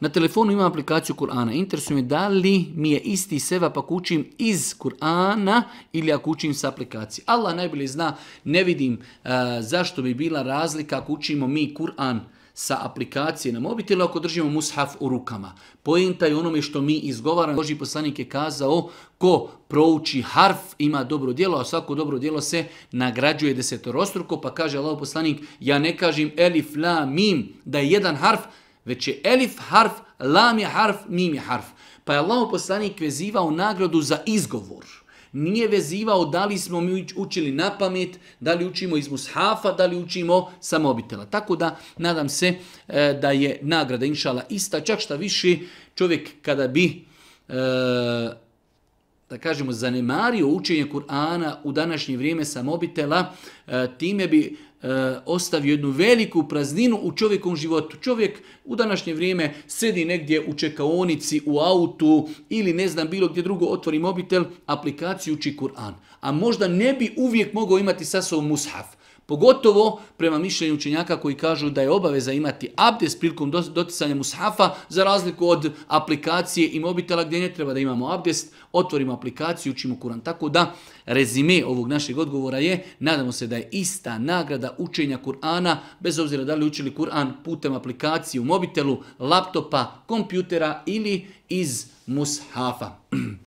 Na telefonu imam aplikaciju Kur'ana. Interesuje me da li mi je isti seva pa kućim iz Kur'ana ili ako učim sa aplikacije. Allah najbolje zna, ne vidim uh, zašto bi bila razlika ako učimo mi Kur'an sa aplikacije na mobitelu ako držimo mushaf u rukama. Pojenta je onome što mi izgovaramo. Boži poslanik je kazao ko prouči harf ima dobro djelo, a svako dobro djelo se nagrađuje desetorostruko, pa kaže Allah poslanik, ja ne kažem elif, la, mim, da je jedan harf, već je elif harf, lam je harf, mim je harf. Pa je Allah poslanik vezivao nagradu za izgovor. Nije vezivao da li smo mi učili na pamet, da li učimo iz mushafa, da li učimo samobitela. Tako da nadam se e, da je nagrada inšala ista. Čak šta više čovjek kada bi e, da kažemo, zanemario učenje Kur'ana u današnje vrijeme samobitela, e, time bi e, ostavio jednu veliku prazninu u čovjekom životu. Čovjek u današnje vrijeme sedi negdje u čekaonici, u autu ili ne znam bilo gdje drugo otvori mobitel, aplikaciju uči Kur'an. A možda ne bi uvijek mogao imati sasov mushaf. Pogotovo prema mišljenju učenjaka koji kažu da je obaveza imati abdest prilikom doticanja mushafa za razliku od aplikacije i mobitela gdje ne treba da imamo abdest, otvorimo aplikaciju, učimo kuran. Tako da rezime ovog našeg odgovora je, nadamo se da je ista nagrada učenja Kur'ana, bez obzira da li učili Kur'an putem aplikacije u mobitelu, laptopa, kompjutera ili iz mushafa.